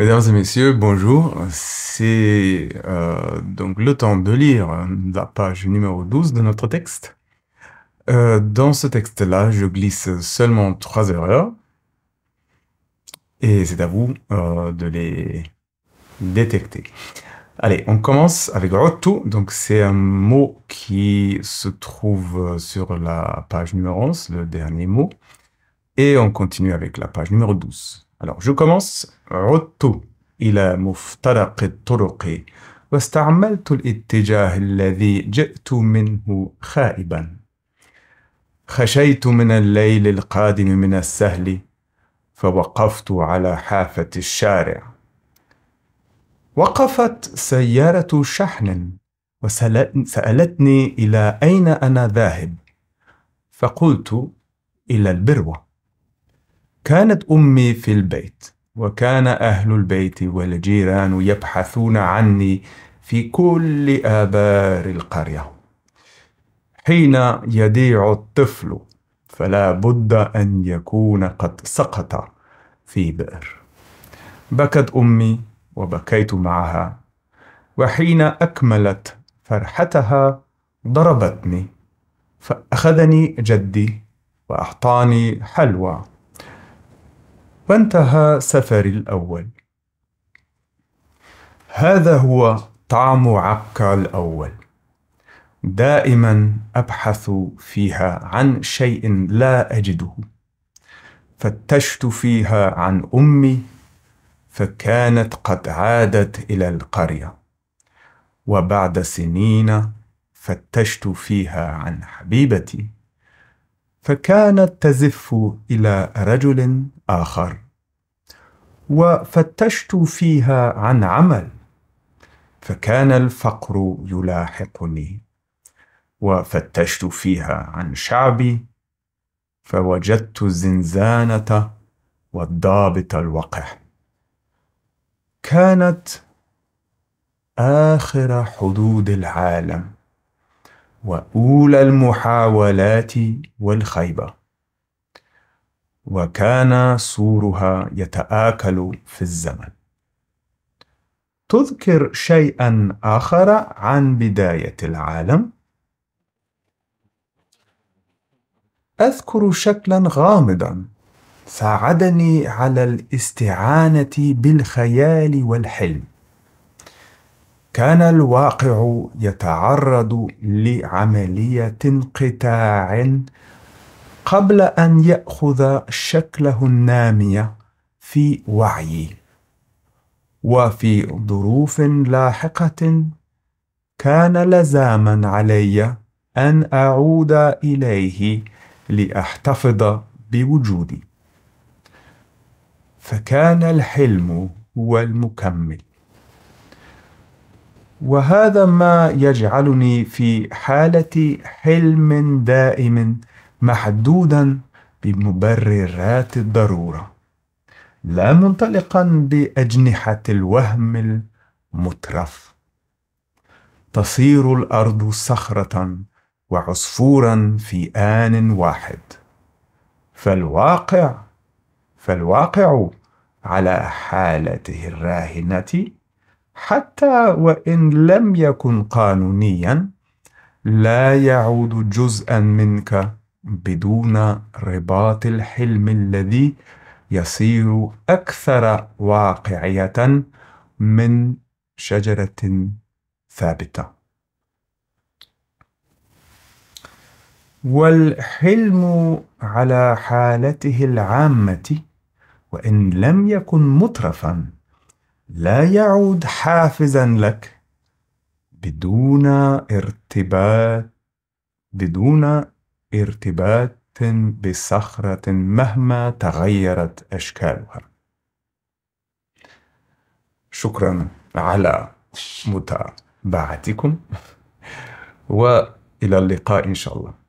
Mesdames et messieurs, bonjour. C'est euh, donc le temps de lire la page numéro 12 de notre texte. Euh, dans ce texte-là, je glisse seulement trois erreurs. Et c'est à vous euh, de les détecter. Allez, on commence avec Rotu. Donc, c'est un mot qui se trouve sur la page numéro 11, le dernier mot. Et on continue avec la page numéro 12. Alors, je commence. عدت إلى مفترق الطرق واستعملت الاتجاه الذي جئت منه خائبا. خشيت من الليل القادم من السهل فوقفت على حافة الشارع. وقفت سيارة شحن وسألتني إلى أين أنا ذاهب، فقلت إلى البروة. كانت أمي في البيت وكان أهل البيت والجيران يبحثون عني في كل آبار القرية حين يضيع الطفل فلا بد أن يكون قد سقط في بئر بكت أمي وبكيت معها وحين أكملت فرحتها ضربتني فأخذني جدي وأعطاني حلوى وانتهى سفري الأول هذا هو طعم عكا الأول دائما أبحث فيها عن شيء لا أجده فتشت فيها عن أمي فكانت قد عادت إلى القرية وبعد سنين فتشت فيها عن حبيبتي فكانت تزف الى رجل اخر وفتشت فيها عن عمل فكان الفقر يلاحقني وفتشت فيها عن شعبي فوجدت الزنزانه والضابط الوقح كانت اخر حدود العالم وأولى المحاولات والخيبة وكان سورها يتآكل في الزمن تذكر شيئا آخر عن بداية العالم؟ أذكر شكلا غامضا ساعدني على الاستعانة بالخيال والحلم كان الواقع يتعرض لعملية انقطاع قبل أن يأخذ شكله النامية في وعيي، وفي ظروف لاحقة كان لزاما علي أن أعود إليه لأحتفظ بوجودي فكان الحلم هو المكمل وهذا ما يجعلني في حالة حلم دائم محدودا بمبررات الضرورة لا منطلقا بأجنحة الوهم المترف تصير الأرض صخرة وعصفورا في آن واحد فالواقع فالواقع على حالته الراهنه حتى وإن لم يكن قانونيا لا يعود جزءا منك بدون رباط الحلم الذي يصير أكثر واقعية من شجرة ثابتة والحلم على حالته العامة وإن لم يكن مترفاً لا يعود حافزا لك بدون ارتباط بدون ارتباط بصخرة مهما تغيرت أشكالها شكرا على متابعتكم والى اللقاء ان شاء الله